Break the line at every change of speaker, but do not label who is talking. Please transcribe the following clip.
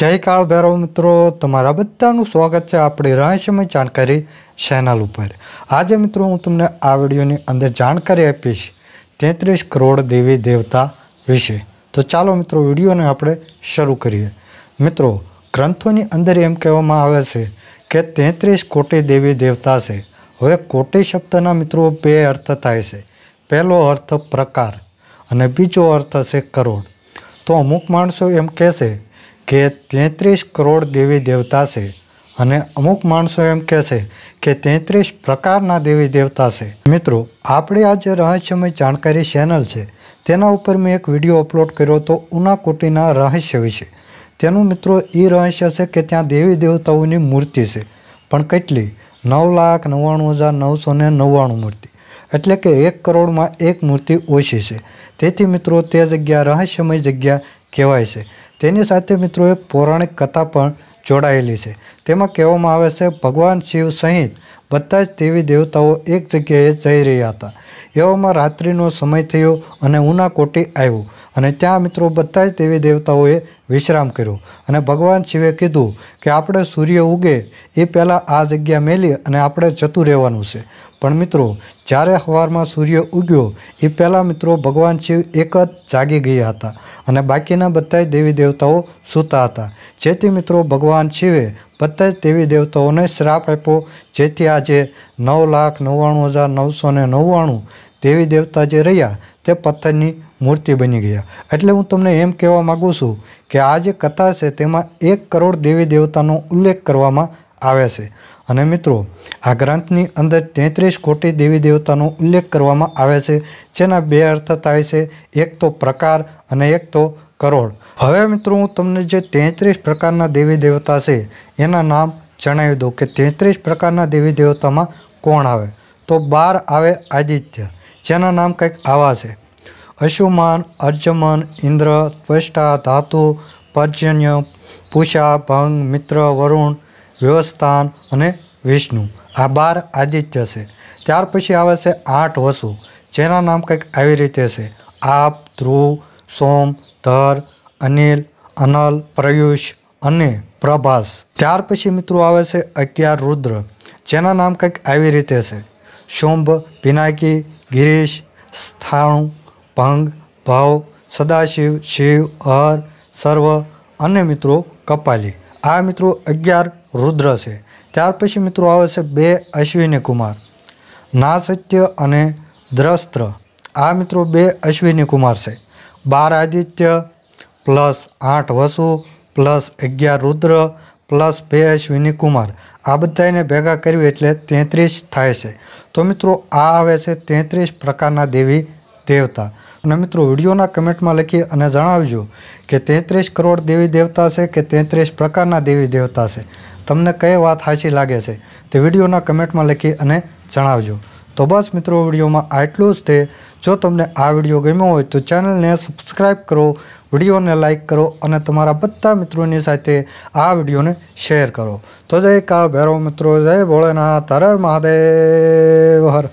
જય કાળ ભૈરવ મિત્રો તમારા બધાનું સ્વાગત છે આપણી રહસ્યમય જાણકારી ચેનલ ઉપર આજે મિત્રો હું તમને આ વિડીયોની અંદર જાણકારી આપીશ તેત્રીસ કરોડ દેવી દેવતા વિશે તો ચાલો મિત્રો વિડીયોને આપણે શરૂ કરીએ મિત્રો ગ્રંથોની અંદર એમ કહેવામાં આવે છે કે તેત્રીસ કોટી દેવી દેવતા છે હવે કોટી શબ્દના મિત્રો બે અર્થ થાય છે પહેલો અર્થ પ્રકાર અને બીજો અર્થ છે કરોડ તો અમુક માણસો એમ કહેશે કે તેત્રીસ કરોડ દેવી દેવતા છે અને અમુક માણસો એમ કહે છે કે તેત્રીસ પ્રકારના દેવી દેવતા છે મિત્રો આપણી આ જે રહસ્યમય જાણકારી ચેનલ છે તેના ઉપર મેં એક વિડીયો અપલોડ કર્યો હતો ઉનાકોટીના રહસ્ય વિશે તેનું મિત્રો એ રહસ્ય છે કે ત્યાં દેવી દેવતાઓની મૂર્તિ છે પણ કેટલી નવ લાખ નવ્વાણું હજાર નવસો ને નવ્વાણું મૂર્તિ એટલે કે એક કરોડમાં એક મૂર્તિ ઓછી છે તેથી મિત્રો તે જગ્યા રહસ્યમય જગ્યા કહેવાય છે તેની સાથે મિત્રો એક પૌરાણિક કથા પણ જોડાયેલી છે તેમાં કહેવામાં આવે છે ભગવાન શિવ સહિત બધા જ દેવી દેવતાઓ એક જગ્યાએ જઈ રહ્યા હતા એવામાં રાત્રિનો સમય થયો અને કોટી આવ્યું અને ત્યાં મિત્રો બધા જ દેવી દેવતાઓએ વિશ્રામ કર્યો અને ભગવાન શિવે કીધું કે આપણે સૂર્ય ઉગે એ પહેલાં આ જગ્યા મેલી અને આપણે જતું રહેવાનું છે પણ મિત્રો જ્યારે સવારમાં સૂર્ય ઉગ્યો એ પહેલાં મિત્રો ભગવાન શિવ એક જ જાગી ગયા હતા અને બાકીના બધા જ દેવી દેવતાઓ સૂતા હતા જેથી મિત્રો ભગવાન શિવે બધા જ દેવી દેવતાઓને શ્રાપ આપ્યો જેથી આજે નવ લાખ નવ્વાણું હજાર નવસો ને નવ્વાણું દેવી દેવતા જે રહ્યા તે પથ્થરની મૂર્તિ બની ગયા એટલે હું તમને એમ કહેવા માગું છું કે આ જે કથા છે તેમાં એક કરોડ દેવી દેવતાનો ઉલ્લેખ કરવામાં આવે છે અને મિત્રો આ ગ્રંથની અંદર તેત્રીસ કોટી દેવી દેવતાનો ઉલ્લેખ કરવામાં આવે છે જેના બે અર્થ થાય છે એક તો પ્રકાર અને એક તો કરોડ હવે મિત્રો હું તમને જે તેત્રીસ પ્રકારના દેવી દેવતા છે એના નામ જણાવી દઉં કે તેત્રીસ પ્રકારના દેવી દેવતામાં કોણ આવે તો બાર આવે આદિત્ય જેના નામ કંઈક આવા છે અશુમાન અર્જમન ઇન્દ્ર ત્વષ્ટા ધાતુ પર્જન્ય પૂષા ભંગ મિત્ર વરુણ વ્યવસ્થાન અને વિષ્ણુ આ બાર આદિત્ય છે ત્યાર પછી આવે છે આઠ વસુ જેના નામ કંઈક આવી રીતે છે આપ ધ્રુવ સોમ ધર અનિલ અનલ પ્રયુષ અને પ્રભાસ ત્યાર પછી મિત્રો આવે છે અગિયાર રુદ્ર જેના નામ કંઈક આવી રીતે છે શુંભ પિનાકી ગિરીશ સ્થાણુ ભંગ ભાવ સદાશિવ શિવ હર સર્વ અને મિત્રો કપાલી આ મિત્રો અગિયાર રુદ્ર છે ત્યાર પછી મિત્રો આવે છે બે અશ્વિની કુમાર નાસત્ય અને દ્રસ્ત્ર આ મિત્રો બે અશ્વિની કુમાર છે બાર આદિત્ય પ્લસ આઠ વસુ પ્લસ અગિયાર રુદ્ર પ્લસ ભેશ વિનીકુમાર આ બધાને ભેગા કર્યું એટલે તેત્રીસ થાય છે તો મિત્રો આ આવે છે તેત્રીસ પ્રકારના દેવી દેવતા અને મિત્રો વિડીયોના કમેન્ટમાં લખી અને જણાવજો કે તેત્રીસ કરોડ દેવી દેવતા છે કે તેત્રીસ પ્રકારના દેવી દેવતા છે તમને કઈ વાત સાચી લાગે છે તે વિડીયોના કમેન્ટમાં લખી અને જણાવજો તો બસ મિત્રો વિડીયોમાં આટલું જ તે જો તમને આ વિડીયો ગમ્યો હોય તો ચેનલને સબસ્ક્રાઈબ કરો વિડીયોને લાઇક કરો અને તમારા બધા મિત્રોની સાથે આ વિડીયોને શેર કરો તો જય કાળ ભૈરવ મિત્રો જય ભોળેનાથ હર મહાદેવ હર